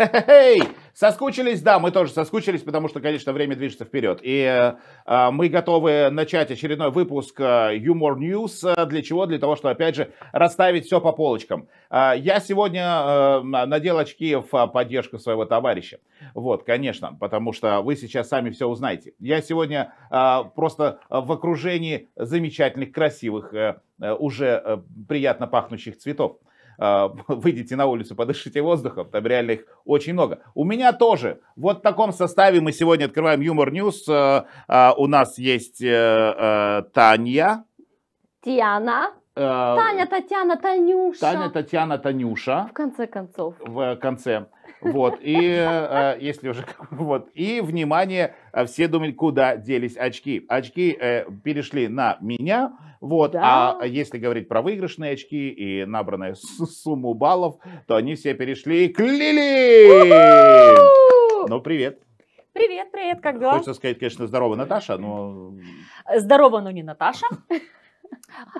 Хе-хе-хей! Соскучились? Да, мы тоже соскучились, потому что, конечно, время движется вперед. И э, э мы готовы начать очередной выпуск Юмор э, Ньюс. Э, для чего? Для того, чтобы, опять же, расставить все по полочкам. Э, я сегодня э, надел очки в э, поддержку своего товарища. Вот, конечно, потому что вы сейчас сами все узнаете. Я сегодня э, просто в окружении замечательных, красивых, э, уже э, приятно пахнущих цветов. А, выйдите на улицу, подышите воздухом, там реально их очень много. У меня тоже. Вот в таком составе мы сегодня открываем Юмор Ньюс. А, а, у нас есть э, э, Таня. Тиана. Э, Таня, Татьяна, Танюша. Таня, Татьяна, Танюша. В конце концов. В конце. Вот, и э, если уже, вот, и, внимание, э, все думали, куда делись очки. Очки перешли на меня, вот, да. а если говорить про выигрышные очки и набранную сумму баллов, то они все перешли к Лили! Ну, привет. Привет, привет, как дела? Хочется сказать, конечно, здорово, Наташа, но... Здорово, но не Наташа.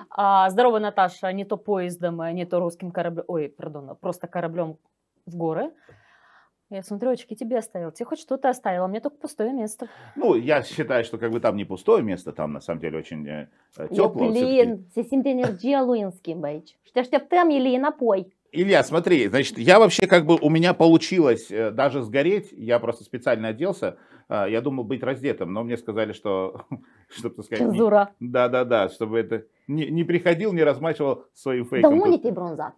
А, здорово, Наташа, не то поездом, а не то русским кораблем, ой, пардон, просто кораблем в горы. Я смотрю, очки тебе оставил. Тебе хоть что-то оставил? оставила, мне только пустое место. Ну, я считаю, что как бы там не пустое место, там на самом деле очень э, тепло. Блин, все сим тенер джиалуинский, бейч. Что ж ты там или напой? Илья, смотри, значит, я вообще как бы, у меня получилось э, даже сгореть, я просто специально оделся, а, я думал быть раздетым, но мне сказали, что... Чтобы, так сказать, Чезура. Да-да-да, чтобы это... Не, не приходил, не размачивал своим фейком. Да умните бронзат.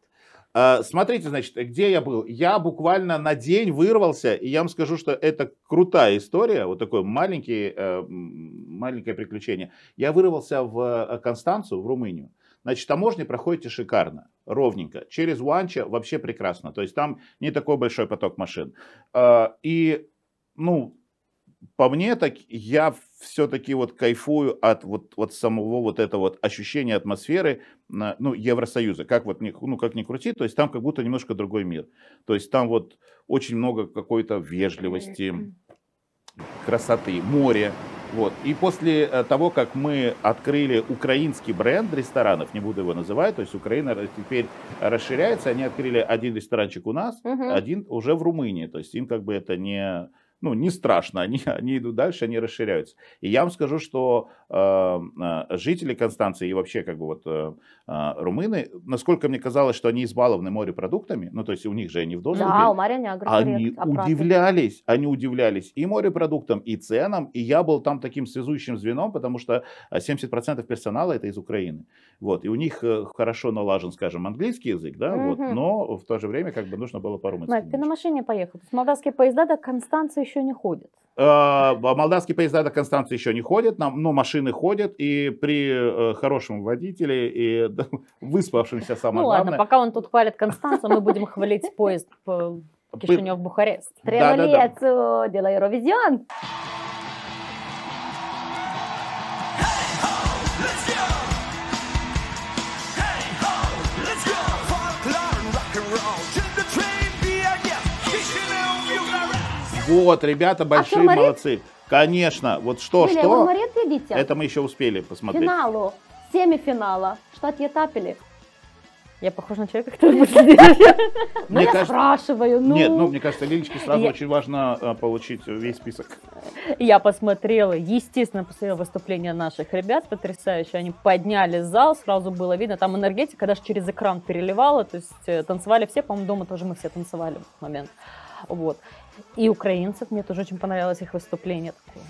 А, смотрите, значит, где я был. Я буквально на день вырвался, и я вам скажу, что это крутая история, вот такое маленькое э, маленькое приключение. Я вырвался в э, Констанцию, в Румынию. Значит, таможни проходите шикарно, ровненько. Через Уанча вообще прекрасно. То есть там не такой большой поток машин. А, и, ну, по мне, так я все-таки вот кайфую от вот, вот самого вот этого вот ощущения атмосферы, ну, Евросоюза, как вот, ну, как ни крути, то есть там как будто немножко другой мир. То есть там вот очень много какой-то вежливости, красоты, море, вот. И после э, того, как мы открыли украинский бренд ресторанов, не буду его называть, то есть Украина теперь расширяется, они открыли один ресторанчик у нас, угу. один уже в Румынии, то есть им как бы это не ну, не страшно, они, они идут дальше, они расширяются. И я вам скажу, что э, э жители Констанции и вообще как бы вот э, э, румыны, насколько мне казалось, что они избалованы морепродуктами, ну, то есть у них же они в доме Да, Они удивлялись, они удивлялись и морепродуктам, и ценам, и я был там таким связующим звеном, потому что 70% э, персонала это из Украины. Вот, и у них хорошо налажен, скажем, английский язык, да, угу. вот, но в то же время как бы нужно было по-румынски. Майк, ты на машине поехал, молдавские поезда до Констанции еще не ходит. Э, а, молдавские поезда до Констанции еще не ходят, нам, но ну, машины ходят, и при э, хорошем водителе и выспавшемся самое ну, главное... ладно, пока он тут хвалит Констанцию, мы будем хвалить поезд Кишинев-Бухарест. Революцию, делай Евровизион! Вот, ребята, а большие а молодцы. Конечно, вот что, Юлия, что? Это мы еще успели посмотреть. Финалу, семифинала, штат Етапели. Я похож на человека, который будет Ну, я спрашиваю, ну... Нет, ну, мне кажется, Лилечке сразу очень важно а, получить весь список. Я посмотрела, естественно, посмотрела выступление наших ребят, потрясающе. Они подняли зал, сразу было видно, там энергетика даже через экран переливала, то есть э, танцевали все, по-моему, дома тоже мы все танцевали в этот момент. Вот. И украинцев мне тоже очень понравилось их выступление такое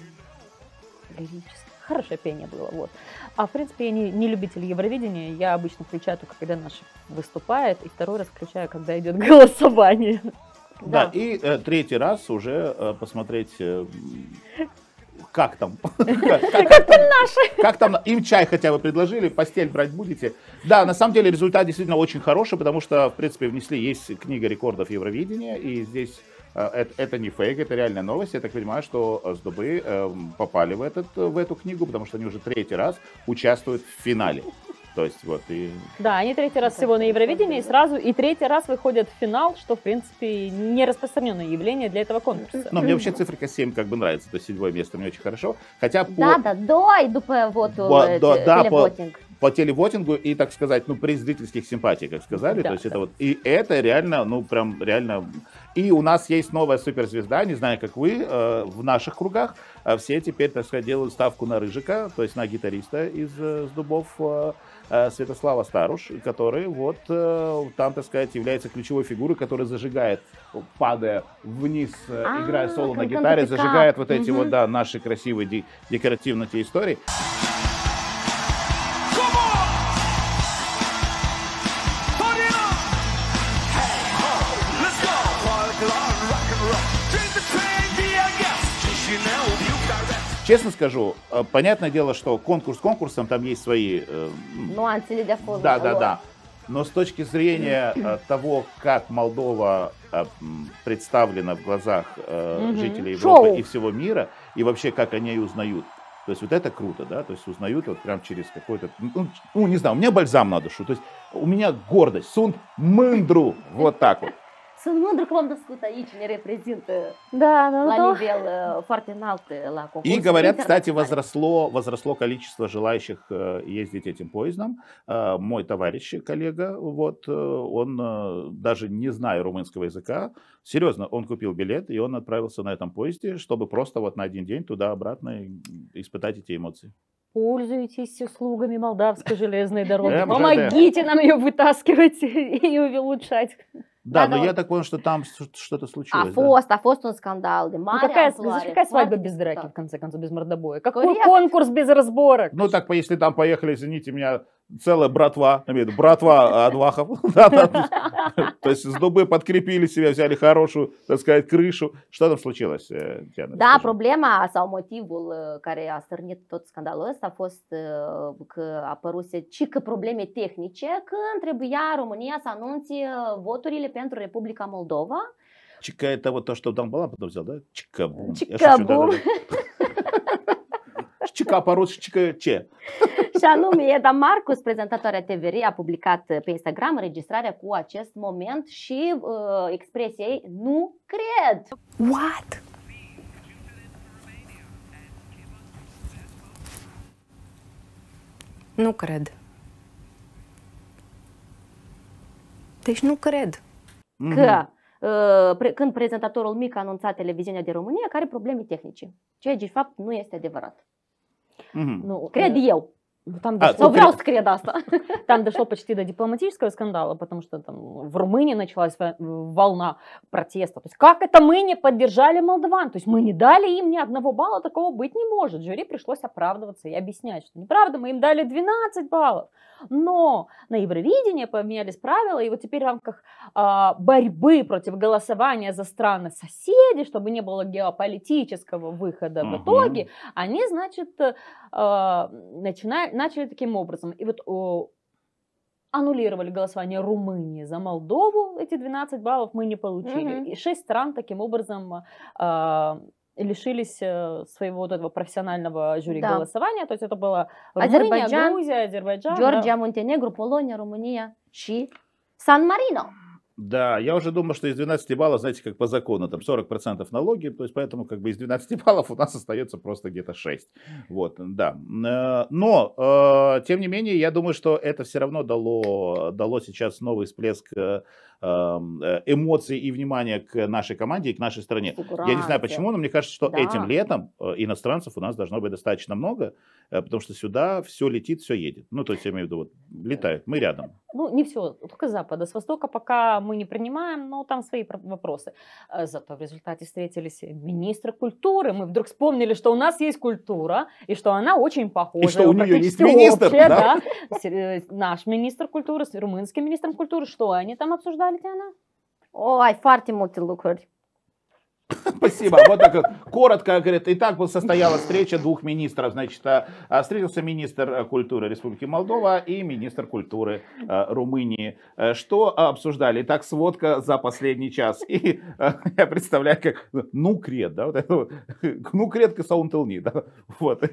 лирическое. Хорошее пение было, вот. А в принципе я не, не любитель Евровидения, я обычно включаю только когда наш выступает, и второй раз включаю, когда идет голосование. Да, да и э, третий раз уже э, посмотреть э, как там? Как там наши? Как там? Им чай хотя бы предложили, постель брать будете. Да, на самом деле результат действительно очень хороший, потому что, в принципе, внесли, есть книга рекордов Евровидения, и здесь это, э, это не фейк, это реальная новость. Я так понимаю, что э, с Дубы э, попали в, этот, в эту книгу, потому что они уже третий раз участвуют в финале. То есть вот и... Да, они третий раз всего на Евровидении и сразу, и третий раз выходят в финал, что, в принципе, не распространенное явление для этого конкурса. Но ну, мне вообще цифра 7 как бы нравится, то есть седьмое место мне очень хорошо. Хотя по... Да, да, до и ДП, вот, да, да, по, по телевотингу и, так сказать, ну, при зрительских симпатиях, как сказали. Да, то есть да. это вот... И это реально, ну, прям реально... И у нас есть новая суперзвезда, не знаю, как вы, э, в наших кругах. Э, все теперь, так сказать, делают ставку на Рыжика, то есть на гитариста из э, с Дубов э, э, Святослава Старуш, который вот э, там, так сказать, является ключевой фигурой, которая зажигает, падая вниз, э, играя а, соло на гитаре, зажигает вот эти вот, да, наши красивые декоративные те истории. Честно скажу, э, понятное дело, что конкурс конкурсом, там есть свои... Э, Нюансы или доходы. Да, да, да. Но с точки зрения э, того, как Молдова представлена в глазах угу. жителей Европы Шоу. и всего мира, и вообще как они ее узнают, то есть вот это круто, да, то есть узнают вот прям через какой-то, ну, ну, не знаю, у меня бальзам на душу, то есть у меня гордость, сунт мындру, вот так вот sunt mândru că m-am născut aici, ne reprezintă И говорят, кстати, возросло, возросло количество желающих э, ездить этим поездом. Э, мой товарищ, коллега, вот, э, он даже не зная румынского языка, серьезно, он купил билет, и он отправился на этом поезде, чтобы просто вот на один день туда-обратно испытать эти эмоции пользуйтесь услугами молдавской железной дороги, помогите нам ее вытаскивать и улучшать. Да, да, но вот... я так понял, что там что-то а, случилось. А Фост, да? а он скандал. Ну, какая, Суарес, какая свадьба без драки, да. в конце концов, без мордобоя? Какой Коррект. конкурс без разборок? Ну, так, если там поехали, извините меня, целая братва, братва Адвахов, то есть с дубы подкрепили себя, взяли хорошую, так сказать, крышу. Что там случилось, Diana? Da, problema sau motivul care a stârnit tot scandalul ăsta a fost că apăruse ci că probleme tehnice când trebuia România să anunțe voturile pentru Republica Чика это вот то, что там была, потом взял, да? Чика-бум. Чика-бум. Чика по-русски, чика-че. ce anume e, dar Marcus, prezentatoarea TVR, a publicat uh, pe Instagram înregistrarea cu acest moment și uh, expresia ei, nu cred! What? Nu cred. Deci nu cred. Că mhm. uh, când prezentatorul mic a anunțat televiziunea de România că are probleme tehnice, ceea ce de fapt nu este adevărat. Mm-hmm. Nu, cred eu. Ну, там а, дошло... А, в да, там дошло почти до дипломатического скандала, потому что там в Румынии началась волна протеста. То есть как это мы не поддержали молдаван? То есть мы не дали им ни одного балла, такого быть не может. Жюри пришлось оправдываться и объяснять, что неправда, мы им дали 12 баллов. Но на Евровидении поменялись правила, и вот теперь в рамках э, борьбы против голосования за страны соседи, чтобы не было геополитического выхода угу. в итоге, они, значит, э, начинают начали таким образом. И вот о, аннулировали голосование Румынии за Молдову. Эти 12 баллов мы не получили. Угу. И 6 стран таким образом а, э, лишились своего вот этого профессионального жюри да. голосования. То есть это было Румыния, Азербайджан, Грузия, Азербайджан. Джорджия, да. Монтенегро, Полония, Румыния, Чи, Сан-Марино. Да, я уже думаю, что из 12 баллов, знаете, как по закону, там 40% налоги, то есть поэтому как бы из 12 баллов у нас остается просто где-то 6. Вот, да. Э, но, э, тем не менее, я думаю, что это все равно дало, дало сейчас новый всплеск э, Эм, э, эмоции и внимание к нашей команде и к нашей стране. Я не знаю почему, но мне кажется, что да. этим летом э, иностранцев у нас должно быть достаточно много, э, потому что сюда все летит, все едет. Ну, то есть я имею в виду, вот, летают, мы рядом. Ну, не все, только с запада. С востока пока мы не принимаем, но там свои вопросы. Зато в результате встретились министры культуры. Мы вдруг вспомнили, что у нас есть культура, и что она очень похожа. И что у нее есть министр. Общая, да? Да. Наш министр культуры с румынским министром культуры, что они там обсуждали? Valeriana? O, ai foarte multe lucruri. Спасибо. Вот так Коротко, говорит, и так вот состоялась встреча двух министров. Значит, э, э, встретился министр э, культуры Республики Молдова и министр культуры Румынии. Что обсуждали? Итак, сводка за последний час. И я представляю, как ну да, вот это вот, ну саунтелни, да, вот.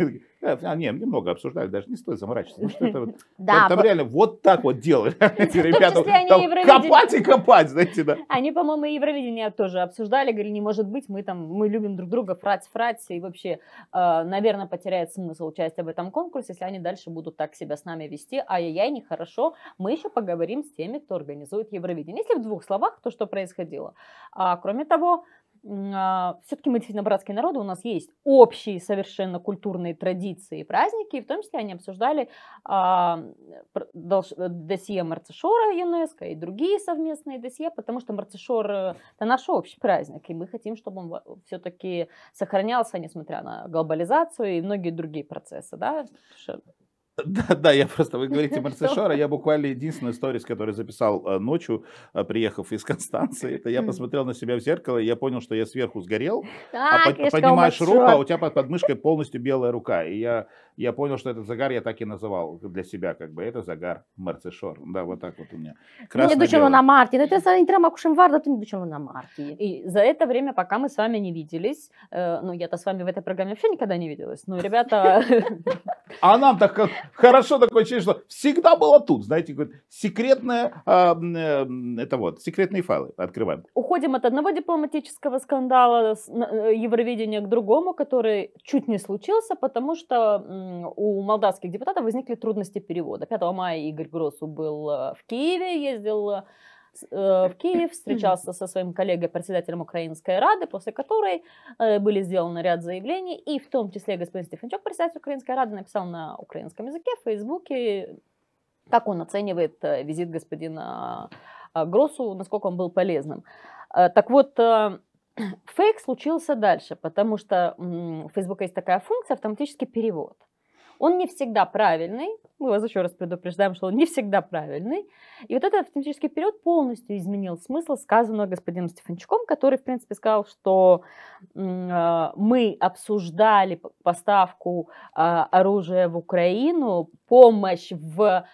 А, не, немного обсуждали, даже не стоит заморачиваться. Ну, что это да, там, там реально вот так вот делали эти ребята. Там, Копать и копать, знаете, да. Они, по-моему, Евровидение тоже обсуждали, говорили, не может быть, мы там, мы любим друг друга, фрать-фрать, и вообще, а, наверное, потеряет смысл участия в этом конкурсе, если они дальше будут так себя с нами вести, ай-яй-яй, нехорошо, мы еще поговорим с теми, кто организует Евровидение. Если в двух словах, то что происходило. А, кроме того, а, все-таки мы действительно братские народы, у нас есть общие совершенно культурные традиции и праздники, и в том числе они обсуждали а, э, досье Марцишора ЮНЕСКО и другие совместные досье, потому что Марцишор – это наш общий праздник, и мы хотим, чтобы он все-таки сохранялся, несмотря на глобализацию и многие другие процессы. Да? Да, да, я просто, вы говорите Марцешора, я буквально единственный сторис, который записал э, ночью, э, приехав из Констанции, это я хм. посмотрел на себя в зеркало, и я понял, что я сверху сгорел, а, поднимаешь руку, а у тебя под подмышкой полностью белая рука, и я, я понял, что этот загар я так и называл для себя, как бы, это загар Марцешор, да, вот так вот у меня. Ну, не дучило на марте, ну, это не треба кушемварда, то не дучило на марте. И за это время, пока мы с вами не виделись, э, ну, я-то с вами в этой программе вообще никогда не виделась, но ребята... А нам так как хорошо такое ощущение, что всегда было тут. Знаете, секретное, а, э, это вот, секретные файлы открываем. Уходим от одного дипломатического скандала э, Евровидения к другому, который чуть не случился, потому что у молдавских депутатов возникли трудности перевода. 5 мая Игорь Гросу был э, в Киеве, ездил Э, в Киев, встречался со своим коллегой, председателем Украинской Рады, после которой э, были сделаны ряд заявлений, и в том числе господин Стефанчук, председатель Украинской Рады, написал на украинском языке в Фейсбуке, как он оценивает э, визит господина Гросу, насколько он был полезным. Так вот, фейк случился дальше, потому что у Facebook есть такая функция автоматический перевод. Он не всегда правильный, мы вас еще раз предупреждаем, что он не всегда правильный. И вот этот автоматический период полностью изменил смысл сказанного господином Стефанчуком, который, в принципе, сказал, что э, мы обсуждали поставку э, оружия в Украину, помощь в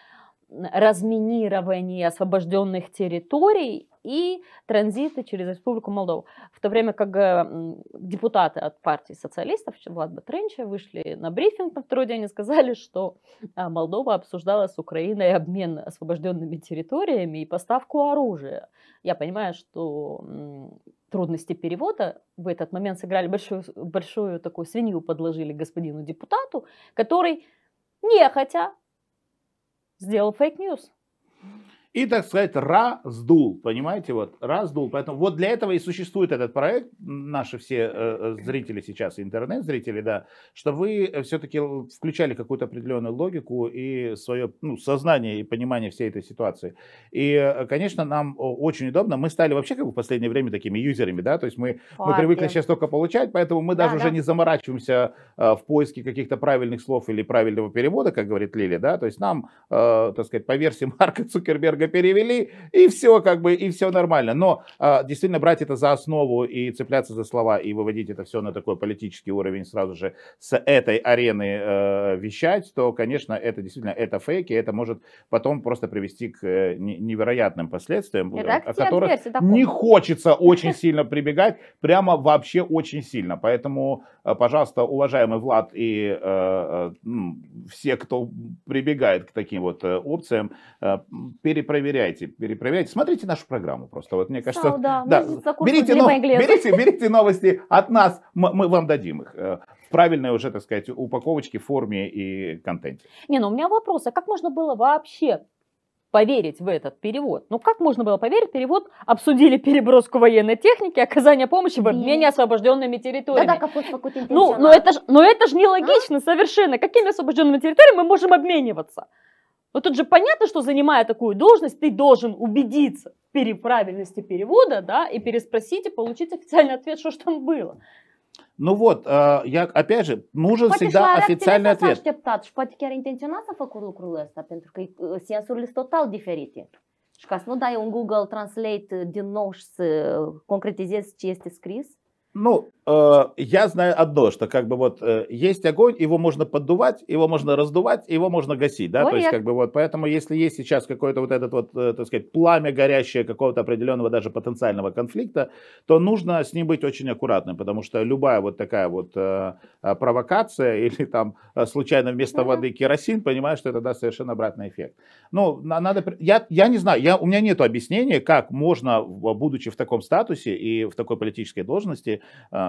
разминировании освобожденных территорий, и транзиты через Республику Молдову. В то время как депутаты от партии социалистов, Влад Батренча, вышли на брифинг на второй день и сказали, что а, Молдова обсуждала с Украиной обмен освобожденными территориями и поставку оружия. Я понимаю, что трудности перевода в этот момент сыграли большую, большую такую свинью, подложили господину депутату, который нехотя сделал фейк-ньюс и, так сказать, раздул, понимаете, вот, раздул. Поэтому вот для этого и существует этот проект, наши все э, э, зрители сейчас, интернет-зрители, да, что вы э, все-таки включали какую-то определенную логику и свое ну, сознание и понимание всей этой ситуации. И, э, конечно, нам очень удобно. Мы стали вообще как бы в последнее время такими юзерами, да, то есть мы, мы привыкли сейчас только получать, поэтому мы даже да. уже не заморачиваемся э, в поиске каких-то правильных слов или правильного перевода, как говорит Лили, да, то есть нам, э, так сказать, по версии Марка Цукерберга быстренько перевели, и все как бы, и все нормально. Но э, действительно брать это за основу и цепляться за слова, и выводить это все на такой политический уровень сразу же с этой арены э, вещать, то, конечно, это действительно, это фейки, это может потом просто привести к э, невероятным последствиям, о которых не хочется очень сильно прибегать, прямо вообще очень сильно. Поэтому, э, пожалуйста, уважаемый Влад и э, э все, кто прибегает к таким вот опциям, перепроверяйте перепроверяйте, перепроверяйте. Смотрите нашу программу просто. Вот мне кажется, Сау, да. Да. Берите, нов... берите, берите новости от нас, мы, мы вам дадим их э, правильной уже, так сказать, упаковочке, форме и контенте. Не, ну у меня вопрос, а как можно было вообще поверить в этот перевод. Ну, как можно было поверить в перевод? Обсудили переброску военной техники, оказание помощи в обмене освобожденными территориями. Да, да, какой какой-то ну, ну это же, но ну, это же нелогично а? совершенно. Какими освобожденными территориями мы можем обмениваться? Вот тут же понятно, что занимая такую должность, ты должен убедиться в переправильности перевода, да, и переспросить и получить официальный ответ, что ж там было. Ну вот, э, я опять же, нужен Poate всегда официальный ответ. Așteptat, și poate chiar intenționat să făcut lucrul ăsta, pentru că sensurile sunt total diferite. Și ca Google Translate din с și să concretizezi ce Ну, Э, я знаю одно, что как бы вот э, есть огонь, его можно поддувать, его можно раздувать, его можно гасить, да, Ой, то есть как бы вот, поэтому если есть сейчас какое-то вот этот вот, э, так сказать, пламя горящее какого-то определенного даже потенциального конфликта, то нужно с ним быть очень аккуратным, потому что любая вот такая вот провокация или там случайно вместо mm-hmm. воды керосин, понимаешь, что это даст совершенно обратный эффект. Ну, надо, я, я не знаю, я, у меня нет объяснения, как можно, будучи в таком статусе и в такой политической должности,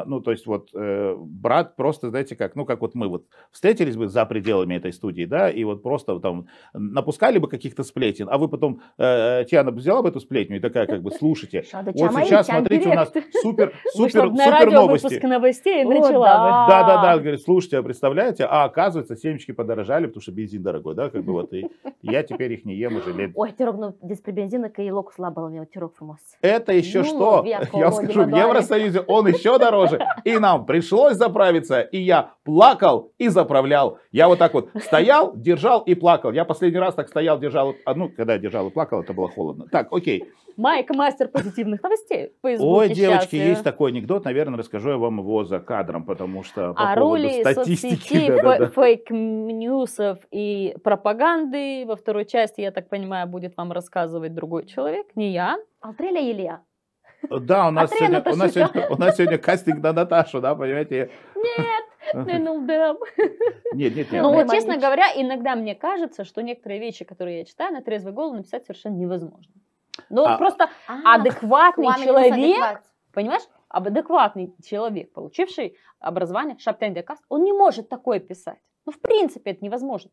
ну, то есть вот э, брат просто, знаете, как, ну, как вот мы вот встретились бы за пределами этой студии, да, и вот просто там напускали бы каких-то сплетен, а вы потом, э, э Тиана взяла бы эту сплетню и такая, как бы, слушайте, а вот сейчас, смотрите, у нас супер, супер, супер новости. новостей начала Да, да, да, говорит, слушайте, а представляете, а оказывается, семечки подорожали, потому что бензин дорогой, да, как бы вот, и я теперь их не ем уже лет. Ой, тирок, ну, без бензина и лок слабо, у меня тирок Это еще ну, что? Я скажу, в Евросоюзе он еще дороже, продажи. И нам пришлось заправиться, и я плакал и заправлял. Я вот так вот стоял, держал и плакал. Я последний раз так стоял, держал, а, ну, когда я держал и плакал, это было холодно. Так, окей. Майк, мастер позитивных новостей. Ой, девочки, есть такой анекдот, наверное, расскажу я вам его за кадром, потому что по а О роли статистики, фейк-ньюсов и пропаганды во второй части, я так понимаю, будет вам рассказывать другой человек, не я. Алтреля Илья. Да, у нас, а сегодня, у, нас сегодня, у нас сегодня кастинг на Наташу, да, понимаете? Нет, Нэнлдам. Нет, нет, нет. Ну, вот, честно говоря, иногда мне кажется, что некоторые вещи, которые я читаю, на трезвый голову написать совершенно невозможно. Но ну а, просто а, адекватный человек, адекват. понимаешь, адекватный человек, получивший образование, шаптен он не может такое писать. Ну, в принципе, это невозможно.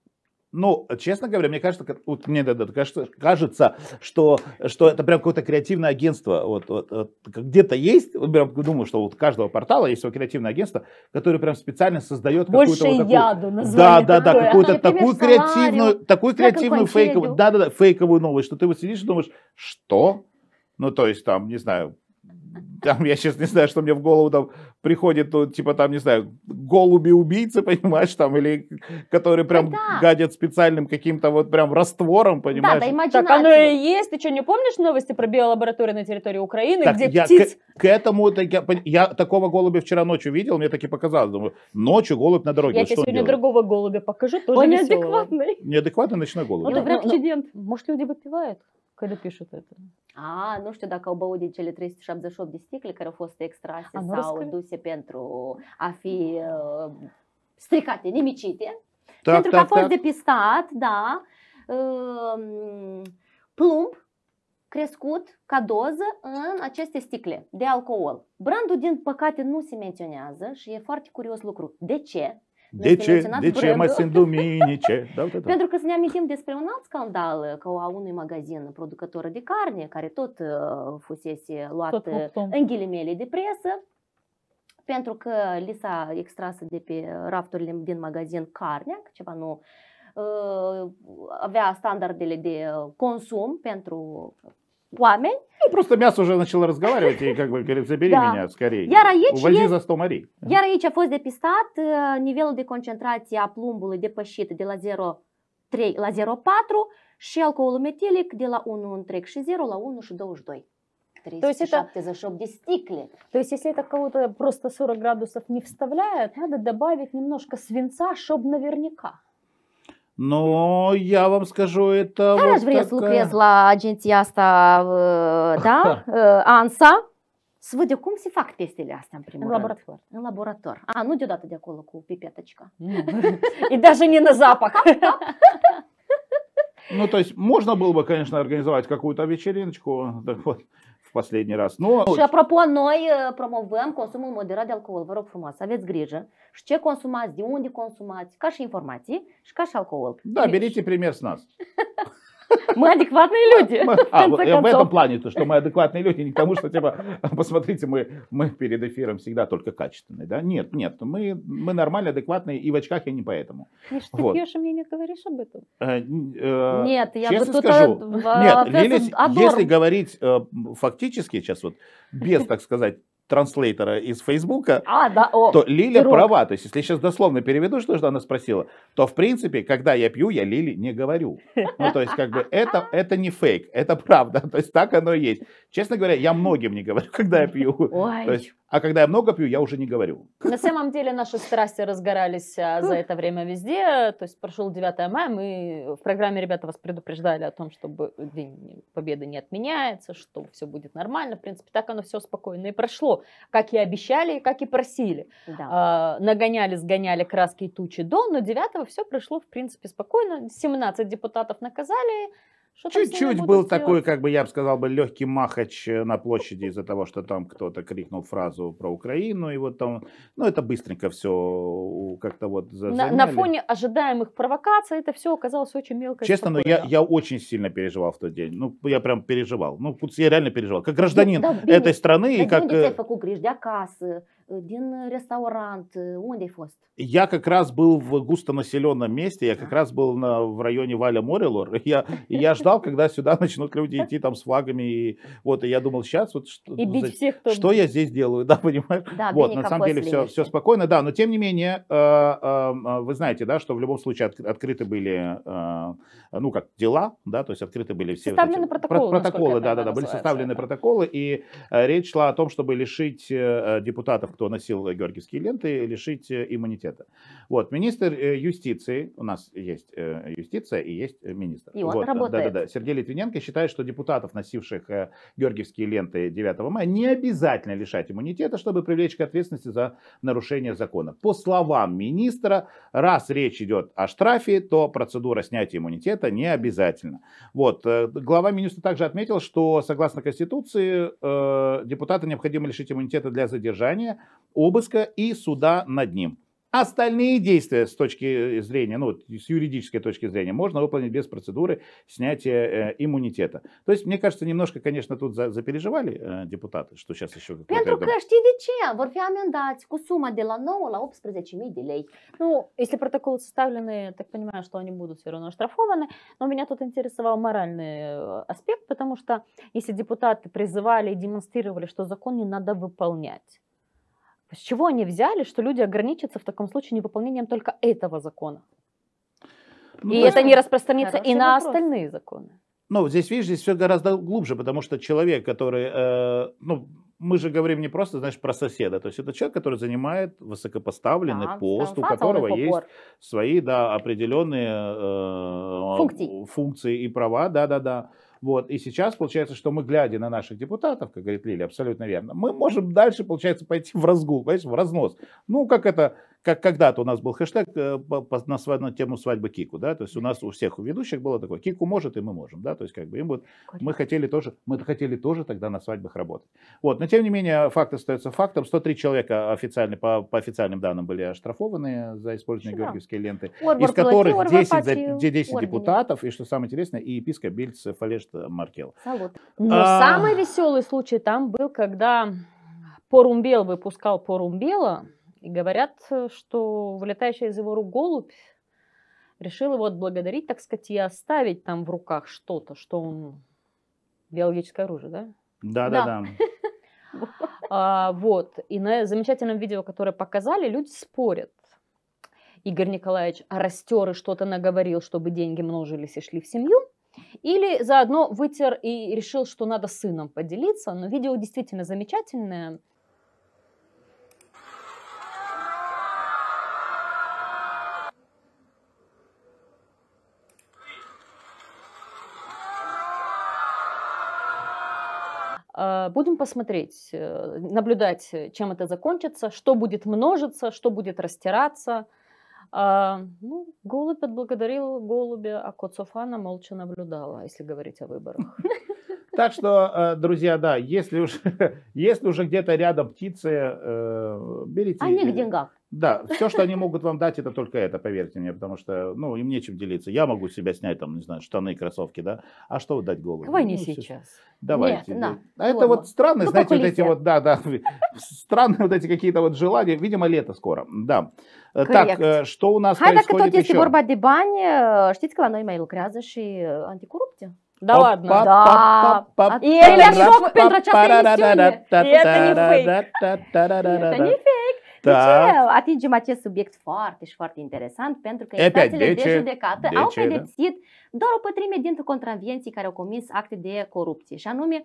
Ну, честно говоря, мне кажется, вот мне да, да, кажется, кажется, что, что это прям какое-то креативное агентство. Вот, вот, вот где-то есть, вот, прям думаю, что вот у каждого портала есть свое креативное агентство, которое прям специально создает Больше какую-то вот яду, такую, яду, да, да, да, какую-то такую креативную, такую креативную фейковую, да, да, да, фейковую новость, что ты вот сидишь и думаешь, что? Ну, то есть, там, не знаю, там, я сейчас не знаю, что мне в голову там приходит, ну, типа там, не знаю, голуби-убийцы, понимаешь, там, или которые прям да, гадят специальным каким-то вот прям раствором, понимаешь. Да, да, имагинация. Так оно и есть. Ты что, не помнишь новости про биолабораторию на территории Украины, так, где я птиц... К, к этому, так, я, я такого голубя вчера ночью видел, мне таки показалось, думаю, ночью голубь на дороге, Я тебе сегодня делает? другого голубя покажу, тоже Он веселого. неадекватный. Неадекватный ночной голубь. Он ну, да. прям ну, ну, Может, люди выпивают? Că le pișu tătă. A, nu știu dacă au băut din cele 378 de sticle care au fost extrase A, sau că... duse pentru a fi uh, stricate, nimicite. Tac, da, pentru că da, a fost tac. Da. depistat, da, uh, plumb crescut ca doză în aceste sticle de alcool. Brandul, din păcate, nu se menționează și e foarte curios lucru. De ce? De ce, de ce mai sunt duminice? Da, da, da. Pentru că să ne amintim despre un alt scandal, uh, ca a unui magazin producător de carne, care tot uh, fusese luat tot uh, în ghilimele de presă, pentru că li s-a extras de pe rafturile din magazin carnea, ceva nu avea standardele de consum pentru пламень. Ну, просто мясо уже начало разговаривать и как бы говорит, забери да. меня скорее. Iar aici Увози e, за 100 mări. Iar aici a fost depistat де de concentrație a plumbului depășit de la 0,3 la 0,4 și алкоголul metilic de la 1,3 și 0 la 1 și 22. 378 это, стикли. То есть, если это кого-то просто 40 градусов не вставляет, надо добавить немножко свинца, чтобы наверняка. Но я вам скажу, это Care вот aș vrea să lucrez la agenția asta, da? ANSA. Să văd eu cum se fac testele astea în primul în rând. laborator. În laborator. A, nu deodată de acolo cu pipetăcica. И даже не на запах. Ну, то есть можно было бы, конечно, организовать какую-то вечериночку, так вот, последний раз. Nu... Și apropo, noi promovăm consumul moderat de alcool. Vă rog frumos, aveți grijă și ce consumați, de unde consumați, ca și informații și ca și alcool. Da, beriți primer с нас. Мы адекватные люди. А, в, э, в этом плане, то, что мы адекватные люди, не к тому, что типа, посмотрите, мы, мы перед эфиром всегда только качественные, да? Нет, нет, мы, мы нормально, адекватные, и в очках я не поэтому. Миш, ты вот. пьешь, и мне не говоришь об этом? Э, э, нет, я бы тут скажу, от, нет, Лилис, если говорить э, фактически сейчас вот, без, так сказать, транслейтера из Фейсбука, а, да, о, то Лиля пирог. права. То есть, если я сейчас дословно переведу, что, же она спросила, то, в принципе, когда я пью, я Лили не говорю. Ну, то есть, как бы, это, это не фейк, это правда. То есть, так оно и есть. Честно говоря, я многим не говорю, когда я пью. Ой. То есть, а когда я много пью, я уже не говорю. На самом деле, наши страсти разгорались а, за это время везде. То есть, прошел 9 мая, мы в программе «Ребята» вас предупреждали о том, чтобы День Победы не отменяется, что все будет нормально. В принципе, так оно все спокойно и прошло как и обещали, как и просили. Да. Э, нагоняли, сгоняли краски и тучи до, но 9 все прошло, в принципе, спокойно. 17 депутатов наказали, Чуть-чуть был делать? такой, как бы я бы сказал, бы легкий махач э, на площади из-за того, что там кто-то крикнул фразу про Украину, и вот там, ну это быстренько все как-то вот на, на фоне ожидаемых провокаций это все оказалось очень мелко. Честно, но я, я очень сильно переживал в тот день. Ну я прям переживал. Ну я реально переживал. Как гражданин да, этой страны да, и как. Э... Din restaurant, где ai fost? Я как раз был в густонаселенном месте, я как раз был на, в районе Валя Морелор. Я, я ждал, когда сюда начнут люди идти там с флагами. И, вот, и я думал, сейчас вот что, и бить всех, кто... что я здесь делаю, да, понимаешь? Да, вот, на самом деле все, все спокойно, да, но тем не менее, э, эм, э, вы знаете, да, что в любом случае открыты были, э, ну, как дела, да, то есть открыты были все... Составлены вот эти, протоколы. Протоколы, да, да, да, были составлены да. протоколы, и речь шла о том, чтобы лишить э, депутатов, кто носил георгиевские ленты, лишить э, иммунитета. Вот, министр э, юстиции, у нас есть э, юстиция и есть министр. И он вот, работает. Да, да, да. Сергей Литвиненко считает, что депутатов, носивших георгиевские ленты 9 мая, не обязательно лишать иммунитета, чтобы привлечь к ответственности за нарушение закона. По словам министра, раз речь идет о штрафе, то процедура снятия иммунитета не обязательна. Вот. Глава министра также отметил, что согласно Конституции э, депутата необходимо лишить иммунитета для задержания, обыска и суда над ним. Остальные действия с точки зрения, ну, с юридической точки зрения, можно выполнить без процедуры снятия э, иммунитета. То есть, мне кажется, немножко, конечно, тут за, запереживали э, депутаты, что сейчас еще... Pentru că știi de ce? Vor fi amendați cu suma de la 9 la 18.000 de Ну, если протоколы составлены, так понимаю, что они будут все равно оштрафованы. Но меня тут интересовал моральный э, аспект, потому что если депутаты призывали и демонстрировали, что закон не надо выполнять, с чего они взяли, что люди ограничатся в таком случае невыполнением только этого закона? Ну, и это не распространится и на вопрос. остальные законы. Ну, здесь, видишь, здесь все гораздо глубже, потому что человек, который, э, ну, мы же говорим не просто, знаешь, про соседа. То есть это человек, который занимает высокопоставленный да, пост, у которого есть свои, да, определенные э, функции. функции и права, да-да-да. Вот. И сейчас получается, что мы, глядя на наших депутатов, как говорит Лили, абсолютно верно, мы можем дальше, получается, пойти в разгул, понимаешь, в разнос. Ну, как это как когда-то у нас был хэштег э, на, свадьбу, на тему свадьбы Кику, да, то есть у нас у всех у ведущих было такое, Кику может и мы можем, да, то есть как бы им вот, мы хотели тоже, мы хотели тоже тогда на свадьбах работать. Вот, но тем не менее факт остается фактом, 103 человека официально, по, по официальным данным были оштрафованы за использование да. георгиевской ленты, Орбор из которых Орбор 10, за, 10 депутатов, и что самое интересное, и епископ Бельцев Фалешт, Маркел. А вот. Но а... самый веселый случай там был, когда Порумбел выпускал Порумбела, и говорят, э, что вылетающая из его рук голубь решил его отблагодарить, так сказать, и оставить там в руках что-то, что он... Биологическое оружие, да? Да, да, да. а, вот. И на замечательном видео, которое показали, люди спорят. Игорь Николаевич а растер и что-то наговорил, чтобы деньги множились и шли в семью. Или заодно вытер и решил, что надо сыном поделиться. Но видео действительно замечательное. Будем посмотреть, э, наблюдать, э, чем это закончится, что будет множиться, что будет растираться. А, ну, голубь отблагодарил голубя, а кот Софана молча наблюдала, если говорить о выборах. Так что, э, друзья, да, если уж, если уже где-то рядом птицы, берите. Они к деньгах. Да, все, что они могут вам дать, это только это, поверьте мне, потому что, ну, им нечем делиться. Я могу себя снять, там, не знаю, штаны, кроссовки, да, а что вы дать голову? Давай не ну, сейчас. Все. Давайте. Нет, на, а это вот странные, ну, знаете, вот эти вот, да, да, странные вот эти какие-то вот желания, видимо, лето скоро, да. Correct. Э, так, э, что у нас Hai происходит dacă tot este vorba de bani, știți că la noi Да ладно. Да. И это не фейк. pentru această И Это не фейк. Da. Deci atingem acest subiect foarte și foarte interesant pentru că instanțele de, de judecată de au ce, pedepsit da? doar o pătrime dintre contravenții care au comis acte de corupție și anume 76%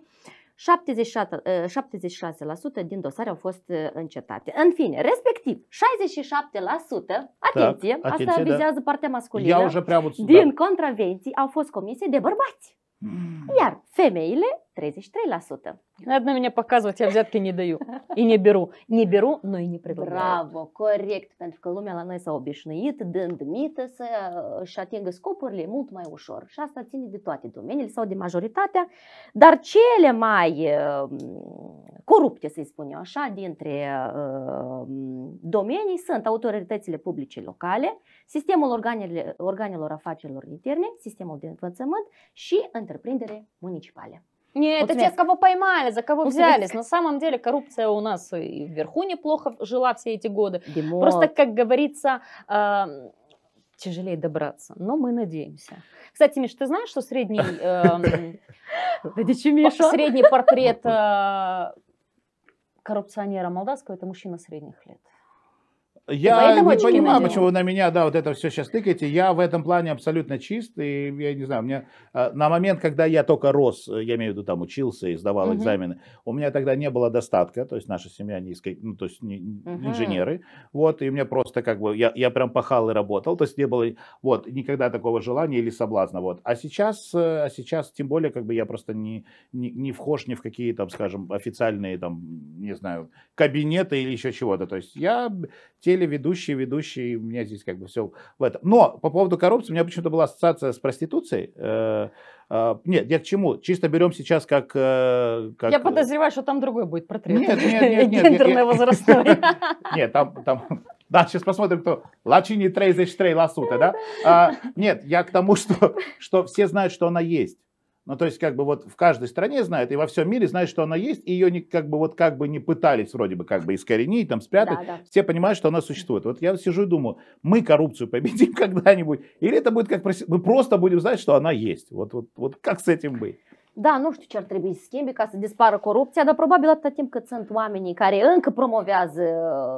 ă, din dosare au fost ă, încetate. În fine, respectiv, 67%, atenție, da, atenție asta vizează da. partea masculină, din da. contravenții au fost comise de bărbați. Mm. Iar femeile 33%. Одна меня показывать, я взятки не даю. И не беру. Не беру, но и не предлагаю. Bravo, corect, pentru că lumea la noi s-a obișnuit, dând mită, să uh, își atingă scopurile mult mai ușor. Și asta ține de toate domeniile sau de majoritatea, dar cele mai uh, corupte, să-i spun eu așa, dintre uh, domenii sunt autoritățile publice locale, sistemul organelor, organelor afacerilor interne, sistemul de învățământ și întreprindere municipale. Не, вот это те, кого поймали, за кого взялись. На самом деле коррупция у нас и вверху неплохо жила все эти годы. Димон. Просто, как говорится, э, тяжелее добраться. Но мы надеемся. Кстати, Миш, ты знаешь, что средний, средний портрет а, коррупционера молдавского – это мужчина средних лет? Я не понимаю, почему вы на меня, да, вот это все сейчас тыкаете. Я в этом плане абсолютно чист, и я не знаю, мне э, на момент, когда я только рос, э, я имею в виду там учился и сдавал угу. экзамены, у меня тогда не было достатка, то есть наша семья не, ну, то есть не, угу. инженеры, вот, и мне просто как бы, я, я прям пахал и работал, то есть не было, вот, никогда такого желания или соблазна, вот. А сейчас, э, а сейчас, тем более, как бы я просто не, не, не вхож ни в какие там, скажем, официальные там, не знаю, кабинеты или еще чего-то, то есть я телеведущий, ведущие, у меня здесь как бы все в этом. Но по поводу коррупции, у меня почему-то была ассоциация с проституцией. Э, э, нет, я к чему? Чисто берем сейчас как... Э, как... Я подозреваю, что там другой будет портрет. Нет, нет, нет. нет гендерно Нет, там, там... Да, сейчас посмотрим, кто. Лачини 33 ласута, да? А, нет, я к тому, что, что все знают, что она есть. Ну, то есть, как бы вот в каждой стране знает, и во всем мире знает, что она есть, и ее не, как бы вот как бы не пытались вроде бы как бы искоренить, там спрятать. Да, да. Все понимают, что она существует. Вот я сижу и думаю, мы коррупцию победим когда-нибудь, или это будет как мы просто будем знать, что она есть. Вот, вот, вот как с этим быть? Da, nu știu ce ar trebui să schimbi ca să dispară corupția, dar probabil atâta timp cât sunt oamenii care încă promovează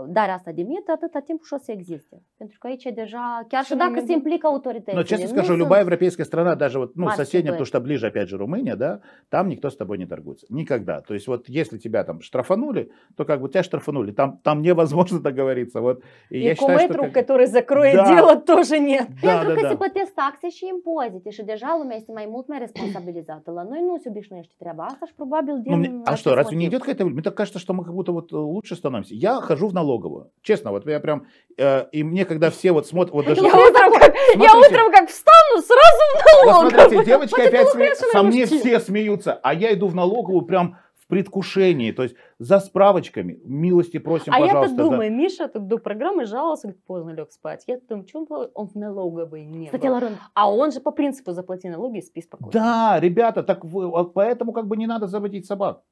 darea asta de mită, atâta timp și o să existe. Pentru că aici e deja, chiar și dacă se имплика авторитет. Но честно скажу, любая европейская страна, даже вот, ну, соседняя, потому что ближе, опять же, Румыния, да, там никто с тобой не торгуется. Никогда. То есть вот если тебя там штрафанули, то как бы тебя штрафанули. Там, там невозможно договориться. Вот, и, и я считаю, что... Как... который закроет да. дело, тоже нет. Да, Pentru да, că да. se plătesc taxe și impozite și deja lumea este mai mult mai responsabilizată. La noi ну сюди ж нижче треба. А ж пробабіл ну, мне... А что, разве не идет какая-то... Мне так кажется, что мы как будто вот э, лучше становимся. Я хожу в налоговую. Честно, вот я прям... Э, и мне, когда все вот смотрят... Вот даже... я, утром как, я утром как встану, сразу в налоговую. Вот смотрите, девочка опять... Сме... Со мне все смеются, а я иду в налоговую прям предвкушении, то есть за справочками. Милости просим, а пожалуйста. А я-то думаю, да. Миша тут до программы жаловался, говорит, поздно лег спать. Я думаю, чем он в налоговой не Кстати, был. Лорен... А он же по принципу заплати налоги и спи спокойно. Да, ребята, так вы, поэтому как бы не надо заводить собак.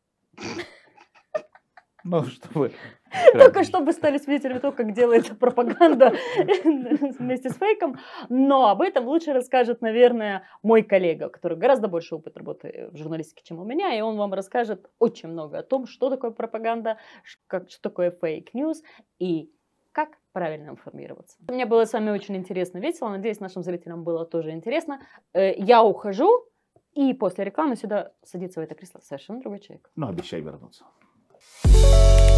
Ну, чтобы... Только что стали свидетелями того, как делается пропаганда вместе с фейком. Но об этом лучше расскажет, наверное, мой коллега, который гораздо больше опыт работы в журналистике, чем у меня. И он вам расскажет очень много о том, что такое пропаганда, как, что такое фейк-ньюс и как правильно информироваться. Мне было с вами очень интересно, весело. Надеюсь, нашим зрителям было тоже интересно. Э, я ухожу, и после рекламы сюда садится в это кресло совершенно другой человек. Но ну, обещай вернуться. Thank you.